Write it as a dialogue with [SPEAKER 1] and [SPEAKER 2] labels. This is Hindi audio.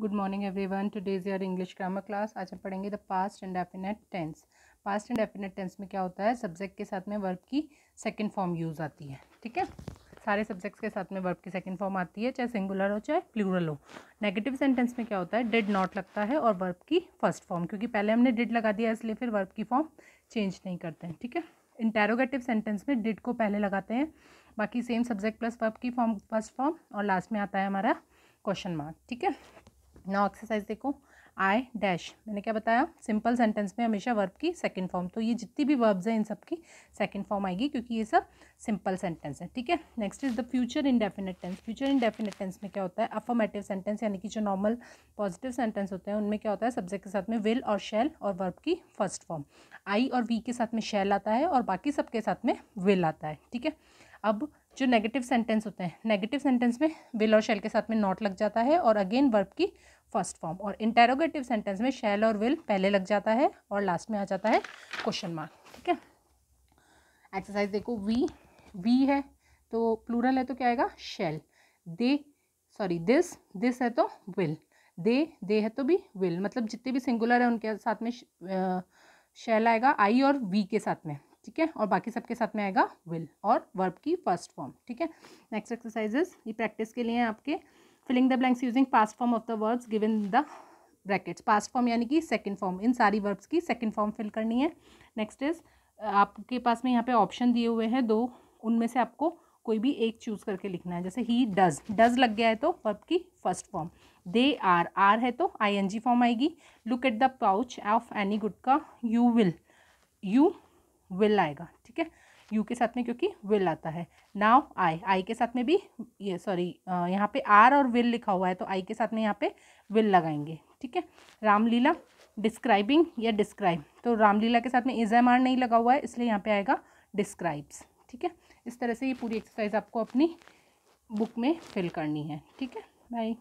[SPEAKER 1] good morning everyone today's your English grammar class आज हम पढ़ेंगे the past indefinite tense past indefinite tense में क्या होता है सब्जेक्ट के साथ में वर्ब की सेकेंड फॉर्म यूज़ आती है ठीक है सारे सब्जेक्ट्स के साथ में वर्ब की सेकेंड फॉर्म आती है चाहे सिंगुलर हो चाहे प्लूरल हो नेगेटिव सेंटेंस में क्या होता है डिड नॉट लगता है और वर्ब की फर्स्ट फॉर्म क्योंकि पहले हमने डिड लगा दिया इसलिए फिर वर्ब की फॉर्म चेंज नहीं करते हैं ठीक है इंटेरोगेटिव सेंटेंस में डिड को पहले लगाते हैं बाकी सेम सब्जेक्ट प्लस वर्ब की फॉर्म फर्स्ट फॉर्म और लास्ट में आता है हमारा क्वेश्चन मार्क ठीक है नाउ एक्सरसाइज देखो आई डैश मैंने क्या बताया सिंपल सेंटेंस में हमेशा वर्ब की सेकंड फॉर्म तो ये जितनी भी वर्ब्स हैं इन सब की सेकंड फॉर्म आएगी क्योंकि ये सब सिंपल सेंटेंस है ठीक है next is the future indefinite tense future indefinite tense में क्या होता है अफर्मेटिव सेंटेंस यानी कि जो नॉर्मल पॉजिटिव सेंटेंस होते हैं उनमें क्या होता है सब्जेक्ट के साथ में विल और शेल और वर्ब की फर्स्ट फॉर्म आई और वी के साथ में शेल आता है और बाकी सबके साथ में विल आता है ठीक है अब जो नेगेटिव सेंटेंस होते हैं नेगेटिव सेंटेंस में विल और शेल के साथ में नॉट लग जाता है और अगेन वर्ब की फर्स्ट फॉर्म और इंटेरोगेटिव सेंटेंस में शेल और विल पहले लग जाता है और लास्ट में आ जाता है क्वेश्चन मार्क ठीक है एक्सरसाइज देखो वी वी है तो प्लूरल है तो क्या आएगा shall they sorry this this है तो विल दे दे है तो भी विल मतलब जितने भी सिंगुलर है उनके साथ में शेल आएगा आई और वी के साथ में ठीक है और बाकी सबके साथ में आएगा विल और वर्ब की फर्स्ट फॉर्म ठीक है नेक्स्ट एक्सरसाइजेस ये प्रैक्टिस के लिए हैं आपके filling the blanks using past form of the give given the brackets past form यानी कि सेकंड फॉर्म इन सारी वर्ब्स की सेकंड फॉर्म फिल करनी है नेक्स्ट इज आपके पास में यहाँ पे ऑप्शन दिए हुए हैं दो उनमें से आपको कोई भी एक चूज करके लिखना है जैसे ही डज डज लग गया है तो वर्ब की first form they are are है तो आई एन जी फॉर्म आएगी look at the pouch of any good का यू विल यू विल आएगा ठीक है यू के साथ में क्योंकि विल आता है नाव आई आई के साथ में भी ये सॉरी यहाँ पे आर और विल लिखा हुआ है तो आई के साथ में यहाँ पे विल लगाएंगे ठीक है रामलीला डिस्क्राइबिंग या डिस्क्राइब तो रामलीला के साथ में इज एम आर नहीं लगा हुआ है इसलिए यहाँ पे आएगा डिस्क्राइब्स ठीक है इस तरह से ये पूरी एक्सरसाइज आपको अपनी बुक में फिल करनी है ठीक है बाई